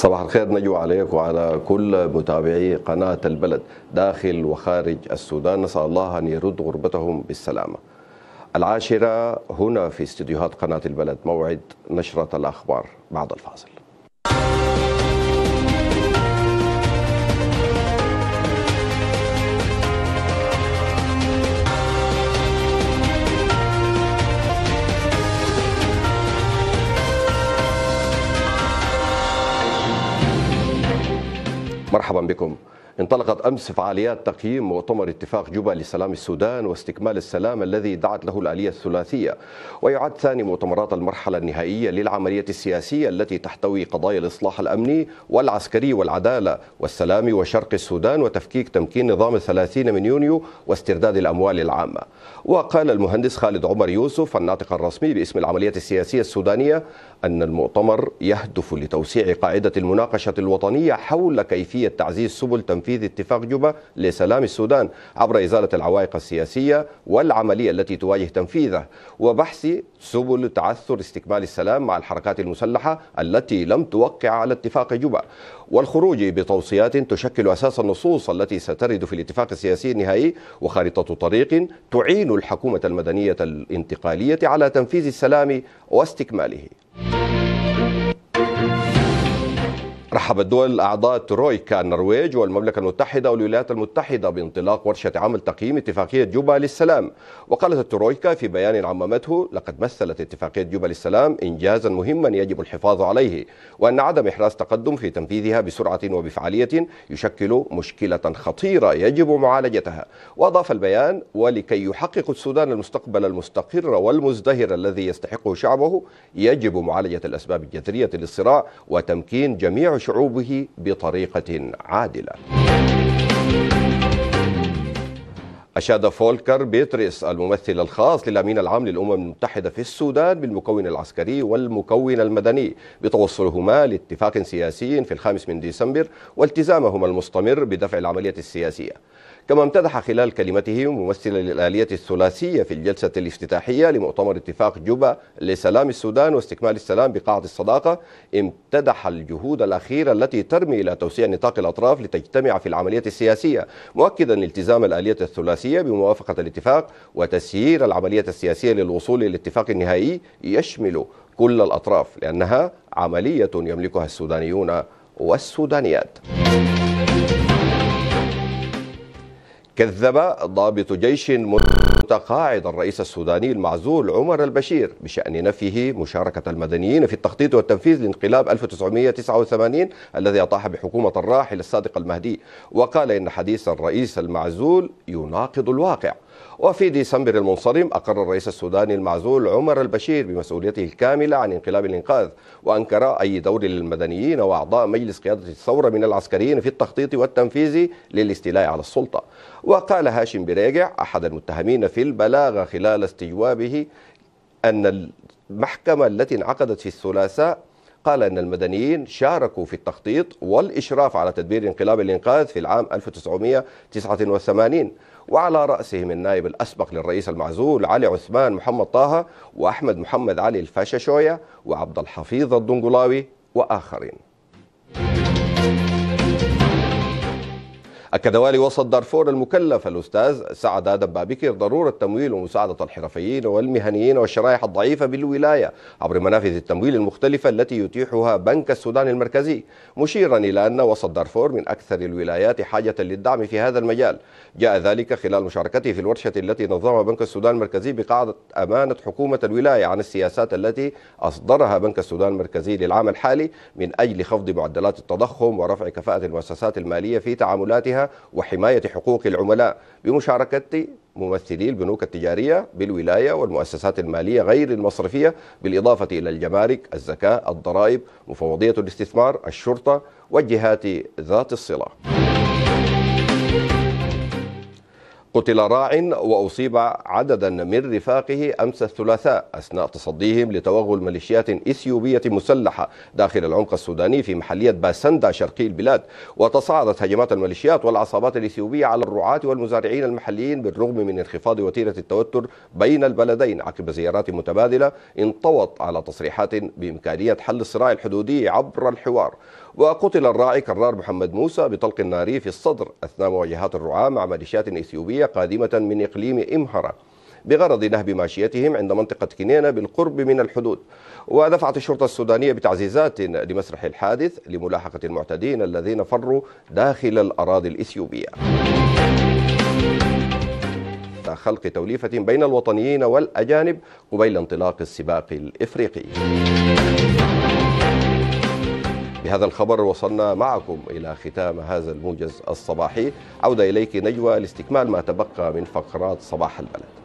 صباح الخير نجو عليك وعلى كل متابعي قناة البلد داخل وخارج السودان نسأل الله أن يرد غربتهم بالسلامة العاشرة هنا في استديوهات قناة البلد موعد نشرة الأخبار بعد الفاصل مرحبا بكم انطلقت أمس فعاليات تقييم مؤتمر اتفاق جوبا لسلام السودان واستكمال السلام الذي دعت له الآلية الثلاثية ويعد ثاني مؤتمرات المرحلة النهائية للعملية السياسية التي تحتوي قضايا الإصلاح الأمني والعسكري والعدالة والسلام وشرق السودان وتفكيك تمكين نظام الثلاثين من يونيو واسترداد الأموال العامة وقال المهندس خالد عمر يوسف الناطق الرسمي باسم العملية السياسية السودانية أن المؤتمر يهدف لتوسيع قاعدة المناقشة الوطنية حول كيفية تعزيز سبل تنفيذ تنفيذ اتفاق جوبا لسلام السودان عبر إزالة العوائق السياسية والعملية التي تواجه تنفيذه وبحث سبل تعثر استكمال السلام مع الحركات المسلحة التي لم توقع على اتفاق جوبا والخروج بتوصيات تشكل أساس النصوص التي سترد في الاتفاق السياسي النهائي وخارطة طريق تعين الحكومة المدنية الانتقالية على تنفيذ السلام واستكماله رحبت دول أعضاء ترويكا النرويج والمملكة المتحدة والولايات المتحدة بانطلاق ورشة عمل تقييم اتفاقية جوبا للسلام وقالت الترويكا في بيان عممته لقد مثلت اتفاقية جوبا للسلام إنجازا مهما يجب الحفاظ عليه وأن عدم إحراز تقدم في تنفيذها بسرعة وبفعالية يشكل مشكلة خطيرة يجب معالجتها وأضاف البيان ولكي يحقق السودان المستقبل المستقر والمزدهر الذي يستحقه شعبه يجب معالجة الأسباب الجذرية للصراع وتمكين جميع شعوب شعوبه بطريقة عادلة أشاد فولكر بيتريس الممثل الخاص للأمين العام للأمم المتحدة في السودان بالمكون العسكري والمكون المدني بتوصلهما لاتفاق سياسي في الخامس من ديسمبر والتزامهما المستمر بدفع العملية السياسية كما امتدح خلال كلمته ممثلا للآلية الثلاثية في الجلسة الافتتاحية لمؤتمر اتفاق جوبا لسلام السودان واستكمال السلام بقاعة الصداقة امتدح الجهود الأخيرة التي ترمي إلى توسيع نطاق الأطراف لتجتمع في العملية السياسية مؤكدا التزام الآلية الثلاثية السياسية بموافقة الاتفاق وتسيير العملية السياسية للوصول للاتفاق النهائي يشمل كل الأطراف لأنها عملية يملكها السودانيون والسودانيات كذب ضابط جيش من... متقاعد الرئيس السوداني المعزول عمر البشير بشأن نفيه مشاركة المدنيين في التخطيط والتنفيذ لانقلاب 1989 الذي أطاح بحكومة الراحل الصادق المهدي وقال إن حديث الرئيس المعزول يناقض الواقع وفي ديسمبر المنصرم أقر الرئيس السوداني المعزول عمر البشير بمسؤوليته الكاملة عن انقلاب الإنقاذ وأنكر أي دور للمدنيين وأعضاء مجلس قيادة الثورة من العسكريين في التخطيط والتنفيذ للاستيلاء على السلطة وقال هاشم بريجع أحد المتهمين في البلاغة خلال استجوابه أن المحكمة التي انعقدت في الثلاثاء قال أن المدنيين شاركوا في التخطيط والإشراف على تدبير انقلاب الإنقاذ في العام 1989 وعلى رأسهم النائب الأسبق للرئيس المعزول علي عثمان محمد طه وأحمد محمد علي الفاشا شوية وعبد الحفيظ الدنقلاوي وآخرين أكد والي وسط دارفور المكلف الأستاذ سعد دبابكر ضرورة تمويل ومساعدة الحرفيين والمهنيين والشرائح الضعيفة بالولاية عبر منافذ التمويل المختلفة التي يتيحها بنك السودان المركزي مشيرا إلى أن وسط دارفور من أكثر الولايات حاجة للدعم في هذا المجال جاء ذلك خلال مشاركته في الورشة التي نظمها بنك السودان المركزي بقاعدة أمانة حكومة الولاية عن السياسات التي أصدرها بنك السودان المركزي للعام الحالي من أجل خفض معدلات التضخم ورفع كفاءة المؤسسات المالية في تعاملاتها وحماية حقوق العملاء بمشاركة ممثلي البنوك التجارية بالولاية والمؤسسات المالية غير المصرفية بالإضافة إلى الجمارك الزكاة الضرائب مفوضية الاستثمار الشرطة والجهات ذات الصلة قتل راع وأصيب عددا من رفاقه أمس الثلاثاء أثناء تصديهم لتوغل ميليشيات إثيوبية مسلحة داخل العمق السوداني في محلية باسندا شرقي البلاد وتصاعدت هجمات الميليشيات والعصابات الإثيوبية على الرعاة والمزارعين المحليين بالرغم من انخفاض وتيرة التوتر بين البلدين عقب زيارات متبادلة انطوت على تصريحات بإمكانية حل الصراع الحدودي عبر الحوار وقتل الراعي كرار محمد موسى بطلق ناري في الصدر أثناء مواجهات الرعاة مع ميليشيات إثيوبية قادمة من إقليم إمهرة بغرض نهب ماشيتهم عند منطقة كنينة بالقرب من الحدود ودفعت الشرطة السودانية بتعزيزات لمسرح الحادث لملاحقة المعتدين الذين فروا داخل الأراضي الإثيوبية خلق توليفة بين الوطنيين والأجانب قبيل انطلاق السباق الإفريقي بهذا الخبر وصلنا معكم إلى ختام هذا الموجز الصباحي عودة إليك نجوى لاستكمال ما تبقى من فقرات صباح البلد